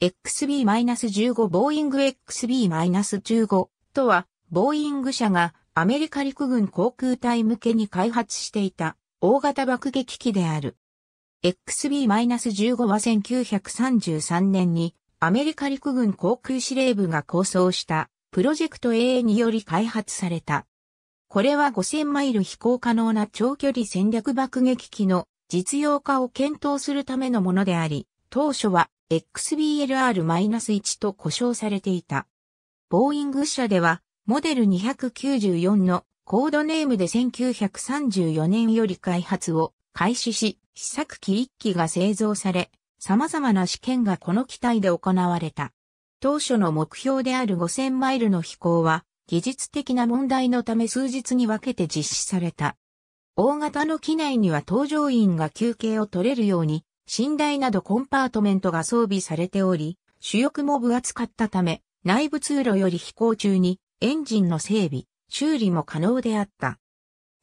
XB-15 ボーイング XB-15 とは、ボーイング社がアメリカ陸軍航空隊向けに開発していた大型爆撃機である。XB-15 は1933年にアメリカ陸軍航空司令部が構想したプロジェクト A により開発された。これは5000マイル飛行可能な長距離戦略爆撃機の実用化を検討するためのものであり、当初は XBLR-1 と呼称されていた。ボーイング社では、モデル294のコードネームで1934年より開発を開始し、試作機1機が製造され、様々な試験がこの機体で行われた。当初の目標である5000マイルの飛行は、技術的な問題のため数日に分けて実施された。大型の機内には搭乗員が休憩を取れるように、寝台などコンパートメントが装備されており、主翼も分厚かったため、内部通路より飛行中にエンジンの整備、修理も可能であった。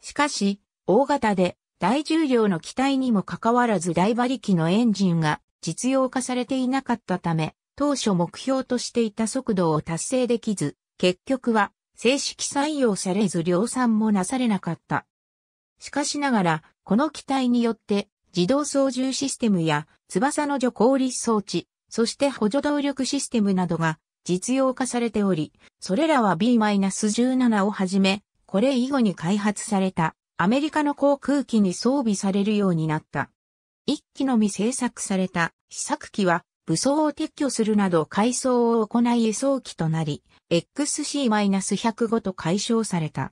しかし、大型で大重量の機体にもかかわらず大馬力のエンジンが実用化されていなかったため、当初目標としていた速度を達成できず、結局は正式採用されず量産もなされなかった。しかしながら、この機体によって自動操縦システムや翼の除光率装置、そして補助動力システムなどが実用化されており、それらは B-17 をはじめ、これ以後に開発されたアメリカの航空機に装備されるようになった。一機のみ製作された試作機は武装を撤去するなど改装を行い輸送機となり、XC-105 と解消された。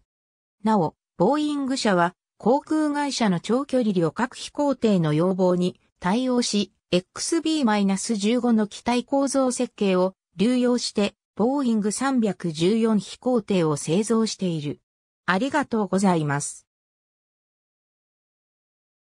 なお、ボーイング社は航空会社の長距離旅客飛行艇の要望に対応し、XB-15 の機体構造設計を流用して、ボーイング314飛行艇を製造している。ありがとうございます。